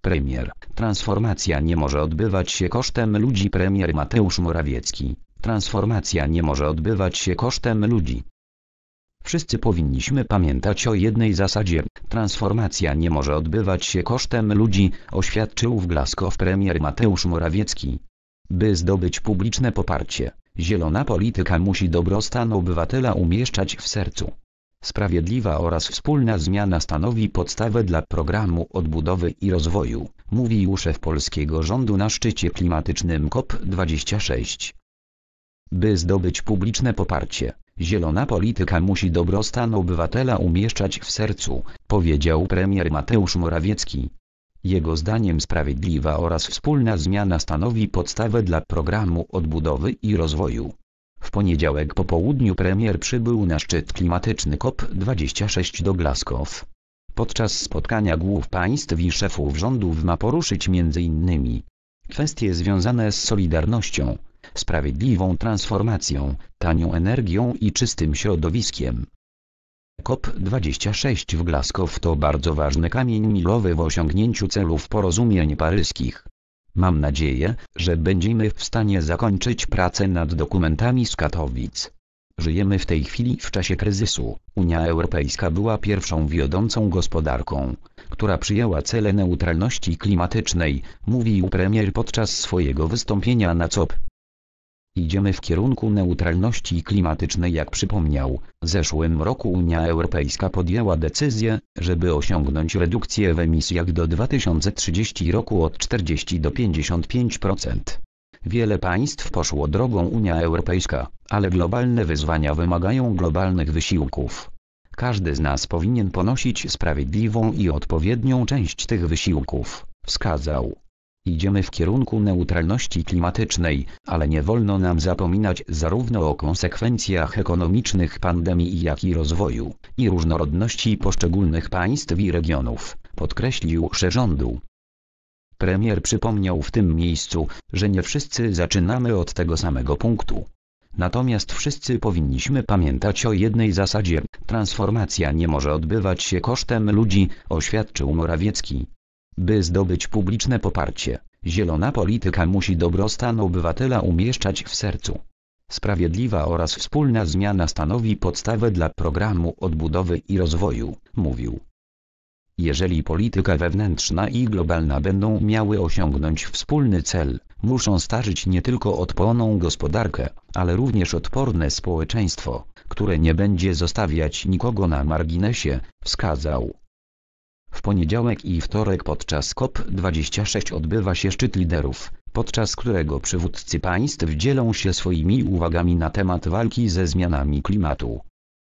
Premier. Transformacja nie może odbywać się kosztem ludzi. Premier Mateusz Morawiecki. Transformacja nie może odbywać się kosztem ludzi. Wszyscy powinniśmy pamiętać o jednej zasadzie. Transformacja nie może odbywać się kosztem ludzi, oświadczył w Glasgow premier Mateusz Morawiecki. By zdobyć publiczne poparcie, zielona polityka musi dobrostan obywatela umieszczać w sercu. Sprawiedliwa oraz wspólna zmiana stanowi podstawę dla programu odbudowy i rozwoju, mówił szef polskiego rządu na szczycie klimatycznym COP26. By zdobyć publiczne poparcie, zielona polityka musi dobrostan obywatela umieszczać w sercu, powiedział premier Mateusz Morawiecki. Jego zdaniem sprawiedliwa oraz wspólna zmiana stanowi podstawę dla programu odbudowy i rozwoju, w poniedziałek po południu premier przybył na szczyt klimatyczny COP26 do Glasgow. Podczas spotkania głów państw i szefów rządów ma poruszyć m.in. kwestie związane z solidarnością, sprawiedliwą transformacją, tanią energią i czystym środowiskiem. COP26 w Glasgow to bardzo ważny kamień milowy w osiągnięciu celów porozumień paryskich. Mam nadzieję, że będziemy w stanie zakończyć pracę nad dokumentami z Katowic. Żyjemy w tej chwili w czasie kryzysu. Unia Europejska była pierwszą wiodącą gospodarką, która przyjęła cele neutralności klimatycznej, mówił premier podczas swojego wystąpienia na COP. Idziemy w kierunku neutralności klimatycznej jak przypomniał, w zeszłym roku Unia Europejska podjęła decyzję, żeby osiągnąć redukcję w emisjach do 2030 roku od 40 do 55%. Wiele państw poszło drogą Unia Europejska, ale globalne wyzwania wymagają globalnych wysiłków. Każdy z nas powinien ponosić sprawiedliwą i odpowiednią część tych wysiłków, wskazał. Idziemy w kierunku neutralności klimatycznej, ale nie wolno nam zapominać zarówno o konsekwencjach ekonomicznych pandemii jak i rozwoju i różnorodności poszczególnych państw i regionów, podkreślił szef Premier przypomniał w tym miejscu, że nie wszyscy zaczynamy od tego samego punktu. Natomiast wszyscy powinniśmy pamiętać o jednej zasadzie: transformacja nie może odbywać się kosztem ludzi, oświadczył Morawiecki. By zdobyć publiczne poparcie, zielona polityka musi dobrostan obywatela umieszczać w sercu. Sprawiedliwa oraz wspólna zmiana stanowi podstawę dla programu odbudowy i rozwoju, mówił. Jeżeli polityka wewnętrzna i globalna będą miały osiągnąć wspólny cel, muszą starzyć nie tylko odporną gospodarkę, ale również odporne społeczeństwo, które nie będzie zostawiać nikogo na marginesie, wskazał. W poniedziałek i wtorek podczas COP26 odbywa się szczyt liderów, podczas którego przywódcy państw dzielą się swoimi uwagami na temat walki ze zmianami klimatu.